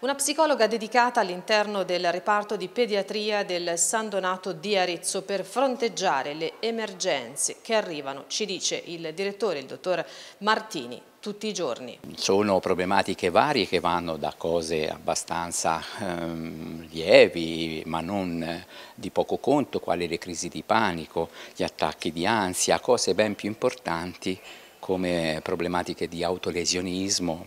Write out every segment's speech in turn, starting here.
Una psicologa dedicata all'interno del reparto di pediatria del San Donato di Arezzo per fronteggiare le emergenze che arrivano, ci dice il direttore, il dottor Martini, tutti i giorni. Sono problematiche varie che vanno da cose abbastanza ehm, lievi ma non di poco conto, quali le crisi di panico, gli attacchi di ansia, cose ben più importanti come problematiche di autolesionismo,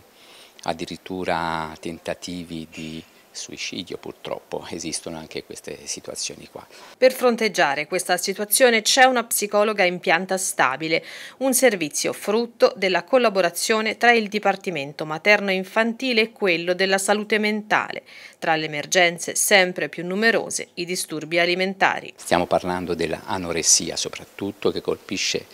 addirittura tentativi di suicidio purtroppo esistono anche queste situazioni qua. Per fronteggiare questa situazione c'è una psicologa in pianta stabile, un servizio frutto della collaborazione tra il Dipartimento Materno Infantile e quello della salute mentale, tra le emergenze sempre più numerose i disturbi alimentari. Stiamo parlando dell'anoressia soprattutto che colpisce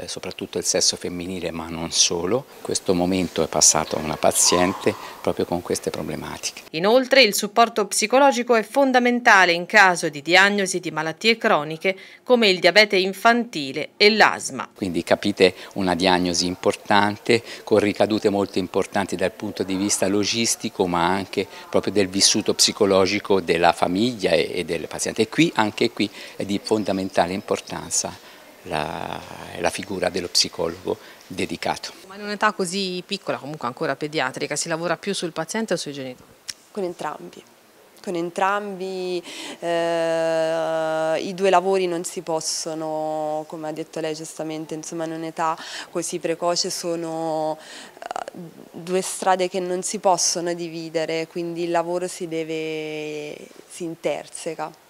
eh, soprattutto il sesso femminile ma non solo. In questo momento è passata una paziente proprio con queste problematiche. Inoltre il supporto psicologico è fondamentale in caso di diagnosi di malattie croniche come il diabete infantile e l'asma. Quindi capite una diagnosi importante con ricadute molto importanti dal punto di vista logistico ma anche proprio del vissuto psicologico della famiglia e del paziente. E qui anche qui è di fondamentale importanza la, la figura dello psicologo dedicato. Ma in un'età così piccola, comunque ancora pediatrica, si lavora più sul paziente o sui genitori? Con entrambi con entrambi eh, i due lavori non si possono, come ha detto lei giustamente, insomma in un'età così precoce sono eh, due strade che non si possono dividere, quindi il lavoro si deve, si interseca.